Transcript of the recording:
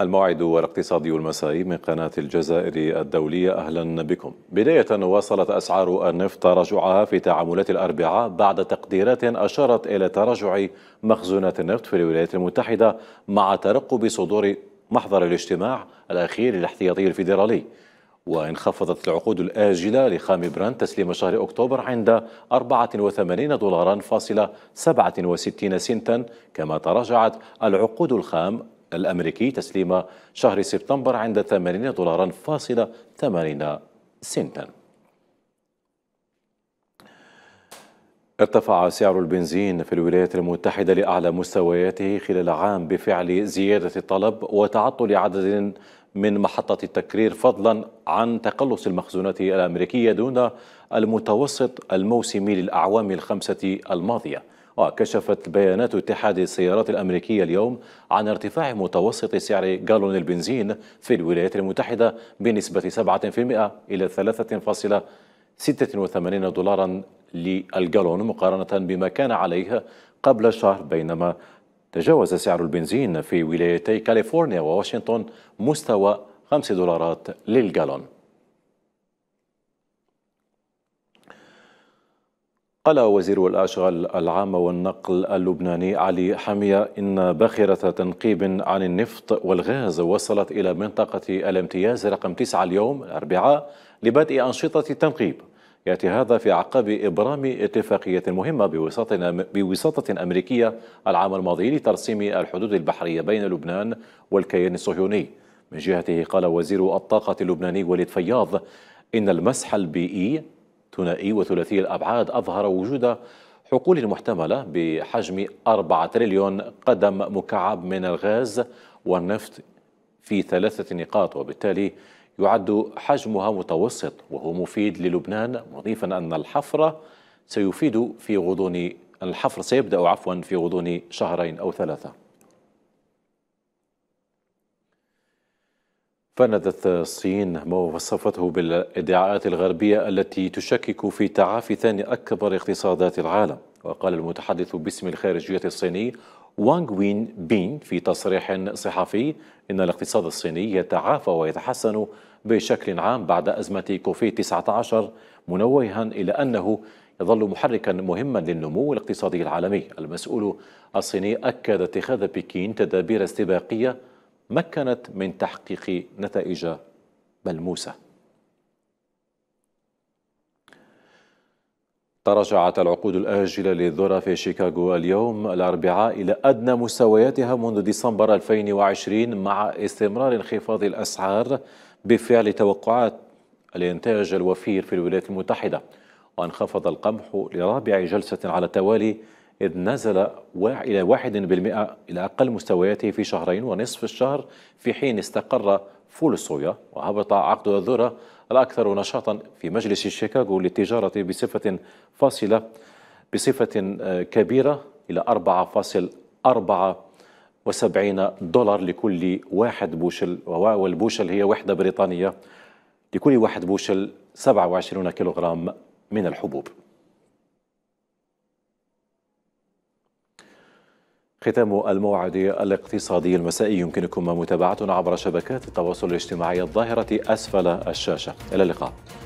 الموعد والاقتصادي المسائي من قناة الجزائر الدولية أهلا بكم بداية واصلت أسعار النفط تراجعها في تعاملات الأربعاء بعد تقديرات أشارت إلى تراجع مخزونات النفط في الولايات المتحدة مع ترقب صدور محضر الاجتماع الأخير للاحتياطي الفيدرالي وانخفضت العقود الآجلة لخام برانت تسليم شهر أكتوبر عند 84 دولارا فاصلة 67 سنتا كما تراجعت العقود الخام الأمريكي تسليم شهر سبتمبر عند 80 دولارا فاصلة 80 سنتا ارتفع سعر البنزين في الولايات المتحدة لأعلى مستوياته خلال عام بفعل زيادة الطلب وتعطل عدد من محطة التكرير فضلا عن تقلص المخزونات الأمريكية دون المتوسط الموسمي للأعوام الخمسة الماضية وكشفت بيانات اتحاد السيارات الأمريكية اليوم عن ارتفاع متوسط سعر جالون البنزين في الولايات المتحدة بنسبة 7% إلى 3.86 دولارا للجالون مقارنة بما كان عليه قبل شهر بينما تجاوز سعر البنزين في ولايتي كاليفورنيا وواشنطن مستوى 5 دولارات للجالون قال وزير الأشغال العامة والنقل اللبناني علي حمية إن باخرة تنقيب عن النفط والغاز وصلت إلى منطقة الامتياز رقم 9 اليوم الأربعاء لبدء أنشطة التنقيب يأتي هذا في عقب إبرام اتفاقية مهمة بوساطة, بوساطة أمريكية العام الماضي لترسيم الحدود البحرية بين لبنان والكيان الصهيوني من جهته قال وزير الطاقة اللبناني وليد فياض إن المسح البيئي ثنائي وثلاثي الأبعاد أظهر وجود حقول محتملة بحجم 4 تريليون قدم مكعب من الغاز والنفط في ثلاثة نقاط وبالتالي يعد حجمها متوسط وهو مفيد للبنان مضيفا أن الحفر سيفيد في غضون الحفر سيبدأ عفوا في غضون شهرين أو ثلاثة فندت الصين ما وصفته بالادعاءات الغربية التي تشكك في تعافي ثاني أكبر اقتصادات العالم وقال المتحدث باسم الخارجية الصيني وانغ وين بين في تصريح صحفي إن الاقتصاد الصيني يتعافى ويتحسن بشكل عام بعد أزمة كوفيد 19 منوها إلى أنه يظل محركا مهما للنمو الاقتصادي العالمي المسؤول الصيني أكد اتخاذ بكين تدابير استباقية مكنت من تحقيق نتائج ملموسه تراجعت العقود الآجلة للذرة في شيكاغو اليوم الأربعاء إلى أدنى مستوياتها منذ ديسمبر 2020 مع استمرار انخفاض الأسعار بفعل توقعات الإنتاج الوفير في الولايات المتحدة وانخفض القمح لرابع جلسة على التوالي إذ نزل إلى واحد بالمئة إلى أقل مستوياته في شهرين ونصف الشهر في حين استقر فول الصويا وهبط عقد الذرة الأكثر نشاطا في مجلس شيكاغو للتجارة بصفة فاصلة بصفة آه، كبيرة إلى 4.74 دولار لكل واحد بوشل والبوشل هي وحدة بريطانية لكل واحد بوشل 27 كيلوغرام من الحبوب ختام الموعد الاقتصادي المسائي يمكنكم متابعتنا عبر شبكات التواصل الاجتماعي الظاهرة أسفل الشاشة إلى اللقاء